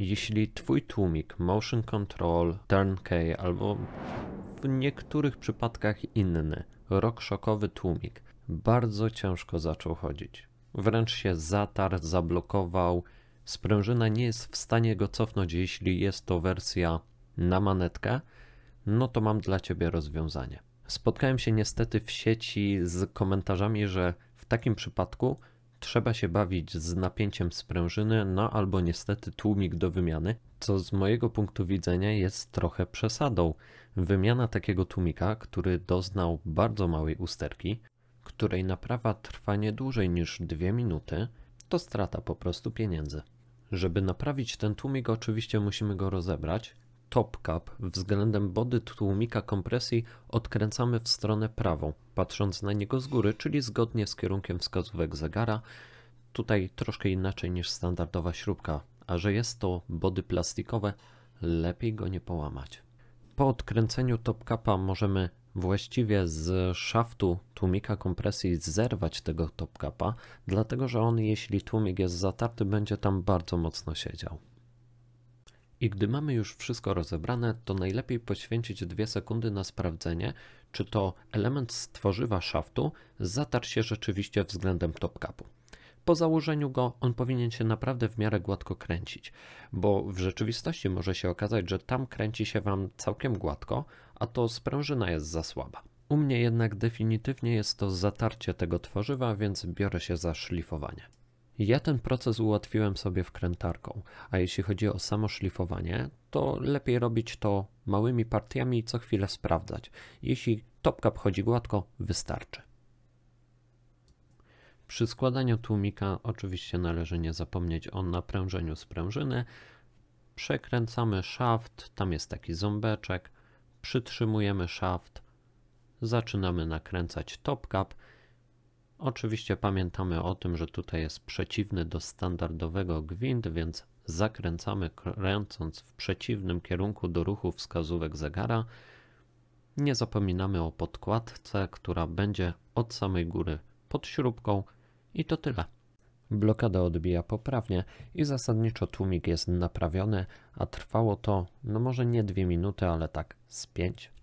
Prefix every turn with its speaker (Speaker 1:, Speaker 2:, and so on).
Speaker 1: Jeśli twój tłumik, motion control, turnkey albo w niektórych przypadkach inny, szokowy tłumik, bardzo ciężko zaczął chodzić. Wręcz się zatarł, zablokował, sprężyna nie jest w stanie go cofnąć, jeśli jest to wersja na manetkę, no to mam dla ciebie rozwiązanie. Spotkałem się niestety w sieci z komentarzami, że w takim przypadku Trzeba się bawić z napięciem sprężyny, no albo niestety tłumik do wymiany, co z mojego punktu widzenia jest trochę przesadą. Wymiana takiego tłumika, który doznał bardzo małej usterki, której naprawa trwa nie dłużej niż 2 minuty, to strata po prostu pieniędzy. Żeby naprawić ten tłumik oczywiście musimy go rozebrać, top cap względem body tłumika kompresji odkręcamy w stronę prawą, patrząc na niego z góry, czyli zgodnie z kierunkiem wskazówek zegara. Tutaj troszkę inaczej niż standardowa śrubka, a że jest to body plastikowe, lepiej go nie połamać. Po odkręceniu top capa możemy właściwie z szaftu tłumika kompresji zerwać tego top capa, dlatego że on jeśli tłumik jest zatarty będzie tam bardzo mocno siedział. I gdy mamy już wszystko rozebrane, to najlepiej poświęcić dwie sekundy na sprawdzenie, czy to element stworzywa szaftu zatarł się rzeczywiście względem topkapu. Po założeniu go on powinien się naprawdę w miarę gładko kręcić, bo w rzeczywistości może się okazać, że tam kręci się Wam całkiem gładko, a to sprężyna jest za słaba. U mnie jednak definitywnie jest to zatarcie tego tworzywa, więc biorę się za szlifowanie. Ja ten proces ułatwiłem sobie wkrętarką, a jeśli chodzi o samo szlifowanie, to lepiej robić to małymi partiami i co chwilę sprawdzać. Jeśli topka wchodzi gładko, wystarczy. Przy składaniu tłumika oczywiście należy nie zapomnieć o naprężeniu sprężyny. Przekręcamy szaft, tam jest taki ząbeczek, przytrzymujemy szaft, zaczynamy nakręcać topkap Oczywiście pamiętamy o tym, że tutaj jest przeciwny do standardowego gwint, więc zakręcamy kręcąc w przeciwnym kierunku do ruchu wskazówek zegara. Nie zapominamy o podkładce, która będzie od samej góry pod śrubką i to tyle. Blokada odbija poprawnie i zasadniczo tłumik jest naprawiony, a trwało to no może nie dwie minuty, ale tak z pięć.